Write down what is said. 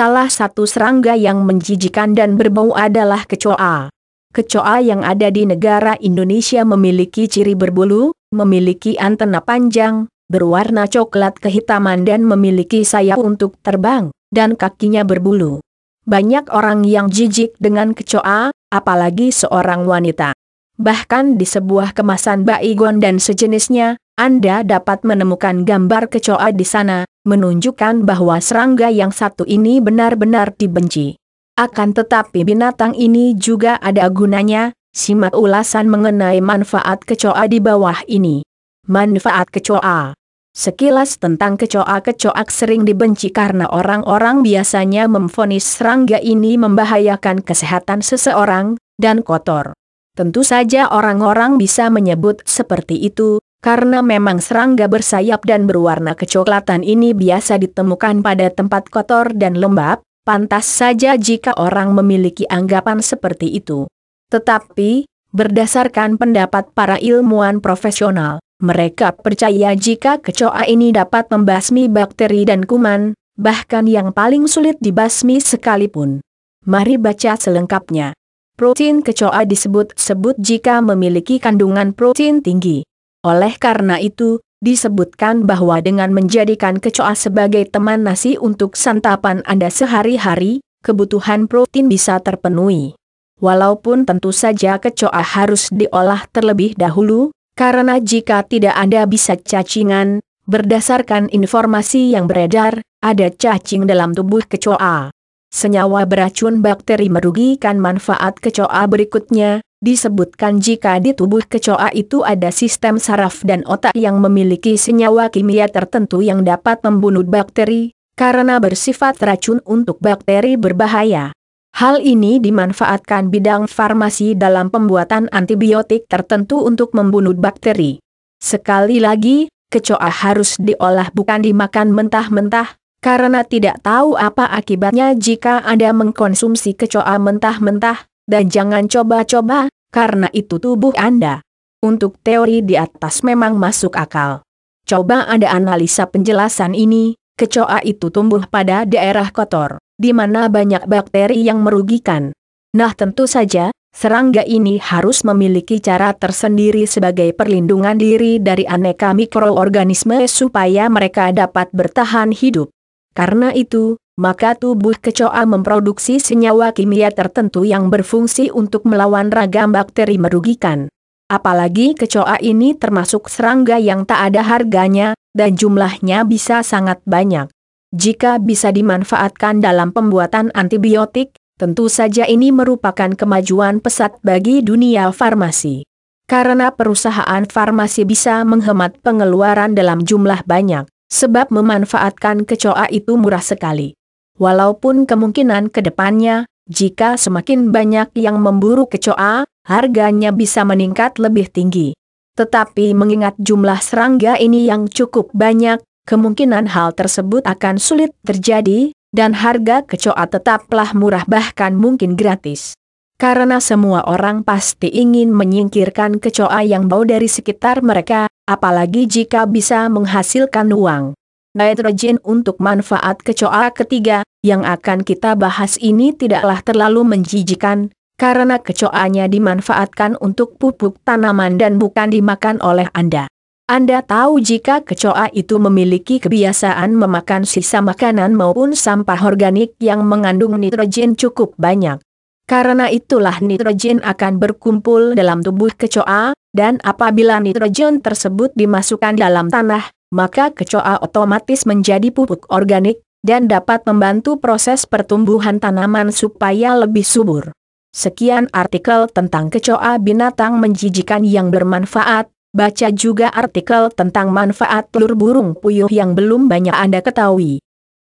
Salah satu serangga yang menjijikan dan berbau adalah kecoa. Kecoa yang ada di negara Indonesia memiliki ciri berbulu, memiliki antena panjang, berwarna coklat kehitaman dan memiliki sayap untuk terbang, dan kakinya berbulu. Banyak orang yang jijik dengan kecoa, apalagi seorang wanita. Bahkan di sebuah kemasan baigon dan sejenisnya, Anda dapat menemukan gambar kecoa di sana, menunjukkan bahwa serangga yang satu ini benar-benar dibenci. Akan tetapi binatang ini juga ada gunanya, simak ulasan mengenai manfaat kecoa di bawah ini. Manfaat kecoa Sekilas tentang kecoa-kecoa sering dibenci karena orang-orang biasanya memfonis serangga ini membahayakan kesehatan seseorang, dan kotor. Tentu saja orang-orang bisa menyebut seperti itu, karena memang serangga bersayap dan berwarna kecoklatan ini biasa ditemukan pada tempat kotor dan lembab, pantas saja jika orang memiliki anggapan seperti itu. Tetapi, berdasarkan pendapat para ilmuwan profesional, mereka percaya jika kecoa ini dapat membasmi bakteri dan kuman, bahkan yang paling sulit dibasmi sekalipun. Mari baca selengkapnya. Protein kecoa disebut-sebut jika memiliki kandungan protein tinggi. Oleh karena itu, disebutkan bahwa dengan menjadikan kecoa sebagai teman nasi untuk santapan Anda sehari-hari, kebutuhan protein bisa terpenuhi. Walaupun tentu saja kecoa harus diolah terlebih dahulu, karena jika tidak Anda bisa cacingan, berdasarkan informasi yang beredar, ada cacing dalam tubuh kecoa. Senyawa beracun bakteri merugikan manfaat kecoa berikutnya, Disebutkan jika di tubuh kecoa itu ada sistem saraf dan otak yang memiliki senyawa kimia tertentu yang dapat membunuh bakteri, karena bersifat racun untuk bakteri berbahaya. Hal ini dimanfaatkan bidang farmasi dalam pembuatan antibiotik tertentu untuk membunuh bakteri. Sekali lagi, kecoa harus diolah bukan dimakan mentah-mentah, karena tidak tahu apa akibatnya jika Anda mengkonsumsi kecoa mentah-mentah, dan jangan coba-coba, karena itu tubuh Anda. Untuk teori di atas memang masuk akal. Coba Anda analisa penjelasan ini, kecoa itu tumbuh pada daerah kotor, di mana banyak bakteri yang merugikan. Nah tentu saja, serangga ini harus memiliki cara tersendiri sebagai perlindungan diri dari aneka mikroorganisme supaya mereka dapat bertahan hidup. Karena itu, maka tubuh kecoa memproduksi senyawa kimia tertentu yang berfungsi untuk melawan ragam bakteri merugikan. Apalagi kecoa ini termasuk serangga yang tak ada harganya, dan jumlahnya bisa sangat banyak. Jika bisa dimanfaatkan dalam pembuatan antibiotik, tentu saja ini merupakan kemajuan pesat bagi dunia farmasi. Karena perusahaan farmasi bisa menghemat pengeluaran dalam jumlah banyak, sebab memanfaatkan kecoa itu murah sekali walaupun kemungkinan ke depannya, jika semakin banyak yang memburu kecoa, harganya bisa meningkat lebih tinggi. Tetapi mengingat jumlah serangga ini yang cukup banyak, kemungkinan hal tersebut akan sulit terjadi, dan harga kecoa tetaplah murah bahkan mungkin gratis. Karena semua orang pasti ingin menyingkirkan kecoa yang bau dari sekitar mereka, apalagi jika bisa menghasilkan uang. Nitrogen untuk manfaat kecoa ketiga, yang akan kita bahas ini tidaklah terlalu menjijikan, karena kecoanya dimanfaatkan untuk pupuk tanaman dan bukan dimakan oleh Anda. Anda tahu jika kecoa itu memiliki kebiasaan memakan sisa makanan maupun sampah organik yang mengandung nitrogen cukup banyak. Karena itulah nitrogen akan berkumpul dalam tubuh kecoa, dan apabila nitrogen tersebut dimasukkan dalam tanah, maka kecoa otomatis menjadi pupuk organik, dan dapat membantu proses pertumbuhan tanaman supaya lebih subur. Sekian artikel tentang kecoa binatang menjijikan yang bermanfaat. Baca juga artikel tentang manfaat telur burung puyuh yang belum banyak Anda ketahui.